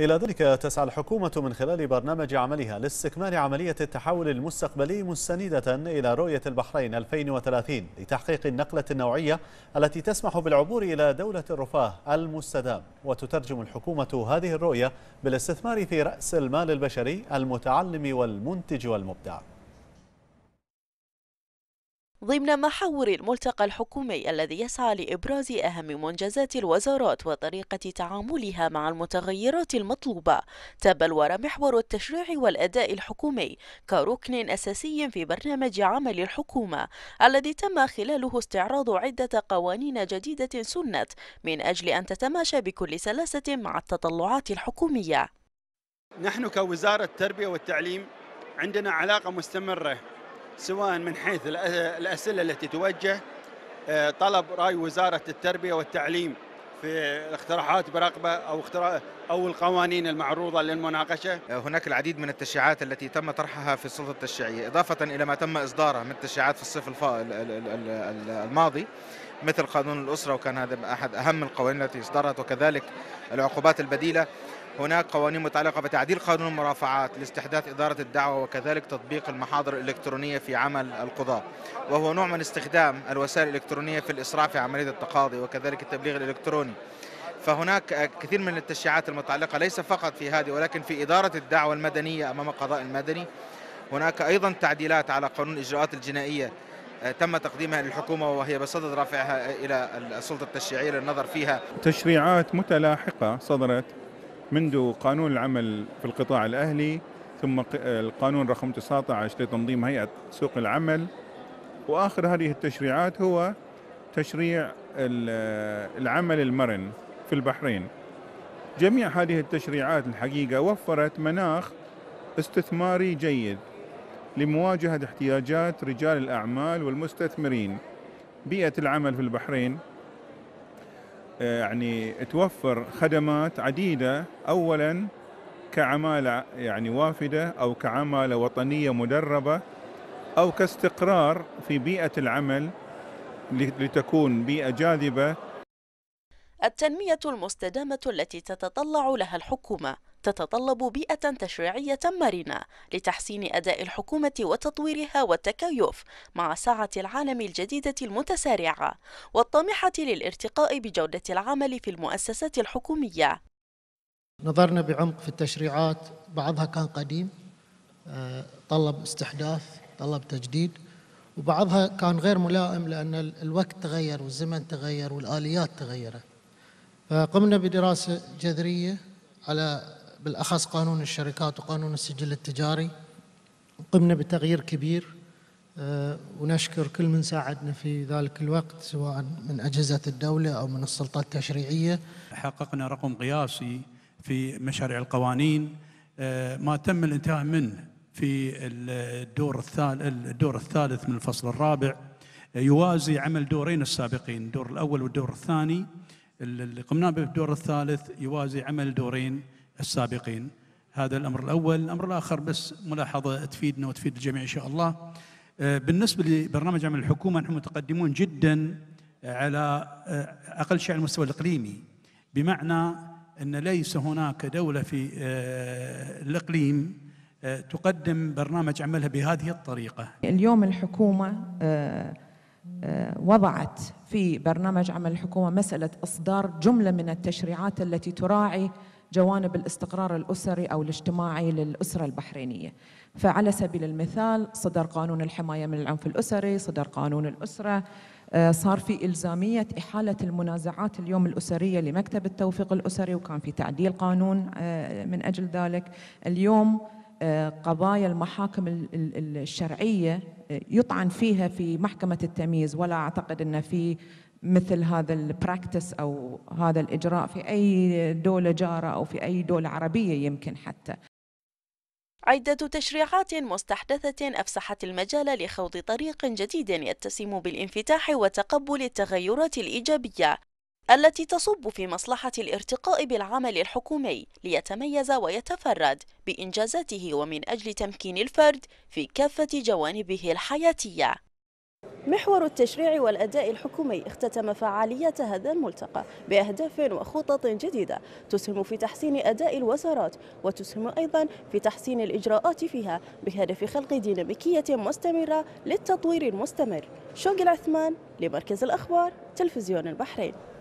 إلى ذلك تسعى الحكومة من خلال برنامج عملها لاستكمال عملية التحول المستقبلي مستندة إلى رؤية البحرين 2030 لتحقيق النقلة النوعية التي تسمح بالعبور إلى دولة الرفاه المستدام وتترجم الحكومة هذه الرؤية بالاستثمار في رأس المال البشري المتعلم والمنتج والمبدع ضمن محاور الملتقى الحكومي الذي يسعى لإبراز أهم منجزات الوزارات وطريقة تعاملها مع المتغيرات المطلوبة تبلور محور التشريع والأداء الحكومي كركن أساسي في برنامج عمل الحكومة الذي تم خلاله استعراض عدة قوانين جديدة سنت من أجل أن تتماشى بكل سلاسة مع التطلعات الحكومية نحن كوزارة التربية والتعليم عندنا علاقة مستمرة سواء من حيث الأسئلة التي توجه آه، طلب رأي وزارة التربية والتعليم في اقتراحات برقبة أو اقتراح أو القوانين المعروضة للمناقشة آه، هناك العديد من التشريعات التي تم طرحها في السلطة التشريعية إضافة إلى ما تم إصداره من التشريعات في الصيف الماضي مثل قانون الأسرة وكان هذا أحد أهم القوانين التي إصدرت وكذلك العقوبات البديلة هناك قوانين متعلقة بتعديل قانون المرافعات لاستحداث إدارة الدعوة وكذلك تطبيق المحاضر الإلكترونية في عمل القضاة وهو نوع من استخدام الوسائل الإلكترونية في الإسراع في عملية التقاضي وكذلك التبليغ الإلكتروني فهناك كثير من التشريعات المتعلقة ليس فقط في هذه ولكن في إدارة الدعوة المدنية أمام القضاء المدني هناك أيضا تعديلات على قانون الإجراءات الجنائية آه، تم تقديمها للحكومة وهي بصدد رفعها إلى السلطة التشريعية للنظر فيها تشريعات متلاحقة صدرت منذ قانون العمل في القطاع الأهلي ثم القانون رقم 19 لتنظيم هيئة سوق العمل وآخر هذه التشريعات هو تشريع العمل المرن في البحرين جميع هذه التشريعات الحقيقة وفرت مناخ استثماري جيد لمواجهة احتياجات رجال الأعمال والمستثمرين بيئة العمل في البحرين آه، يعني توفر خدمات عديدة أولا كعمالة يعني وافدة أو كعمالة وطنية مدربة أو كاستقرار في بيئة العمل لتكون بيئة جاذبة التنمية المستدامة التي تتطلع لها الحكومة تتطلب بيئة تشريعية مرنة لتحسين أداء الحكومة وتطويرها والتكيف مع ساعة العالم الجديدة المتسارعة والطامحة للارتقاء بجودة العمل في المؤسسات الحكومية نظرنا بعمق في التشريعات بعضها كان قديم آه، طلب استحداث طلب تجديد وبعضها كان غير ملائم لأن الوقت تغير والزمن تغير والآليات تغيرت فقمنا بدراسة جذرية على بالأخص قانون الشركات وقانون السجل التجاري قمنا بتغيير كبير آه، ونشكر كل من ساعدنا في ذلك الوقت سواء من أجهزة الدولة أو من السلطات التشريعية حققنا رقم قياسي في مشاريع القوانين آه، ما تم الانتهاء منه في الدور الثالث الدور الثالث من الفصل الرابع يوازي عمل دورين السابقين الدور الأول والدور الثاني اللي قمنا به الدور الثالث يوازي عمل دورين السابقين هذا الأمر الأول الأمر الآخر بس ملاحظة تفيدنا وتفيد الجميع إن شاء الله آه، بالنسبة لبرنامج عمل الحكومة نحن متقدمون جدا على آه، أقل شيء على المستوى الإقليمي بمعنى أن ليس هناك دولة في آه، الإقليم تقدم برنامج عملها بهذه الطريقة اليوم الحكومة وضعت في برنامج عمل الحكومة مسألة إصدار جملة من التشريعات التي تراعي جوانب الاستقرار الأسري أو الاجتماعي للأسرة البحرينية فعلى سبيل المثال صدر قانون الحماية من العنف الأسري صدر قانون الأسرة آه، صار في إلزامية إحالة المنازعات اليوم الأسرية لمكتب التوفيق الأسري وكان في تعديل قانون آه، من أجل ذلك اليوم آه، قضايا المحاكم الشرعية يطعن فيها في محكمة التمييز ولا أعتقد أن في مثل هذا البراكتس او هذا الاجراء في اي دوله جاره او في اي دوله عربيه يمكن حتى. عدة تشريعات مستحدثة أفسحت المجال لخوض طريق جديد يتسم بالانفتاح وتقبل التغيرات الإيجابية التي تصب في مصلحة الارتقاء بالعمل الحكومي ليتميز ويتفرد بإنجازاته ومن أجل تمكين الفرد في كافة جوانبه الحياتية محور التشريع والأداء الحكومي اختتم فعالية هذا الملتقى بأهداف وخطط جديدة تسهم في تحسين أداء الوزارات وتسهم أيضا في تحسين الإجراءات فيها بهدف خلق ديناميكية مستمرة للتطوير المستمر شوق العثمان لمركز الأخبار تلفزيون البحرين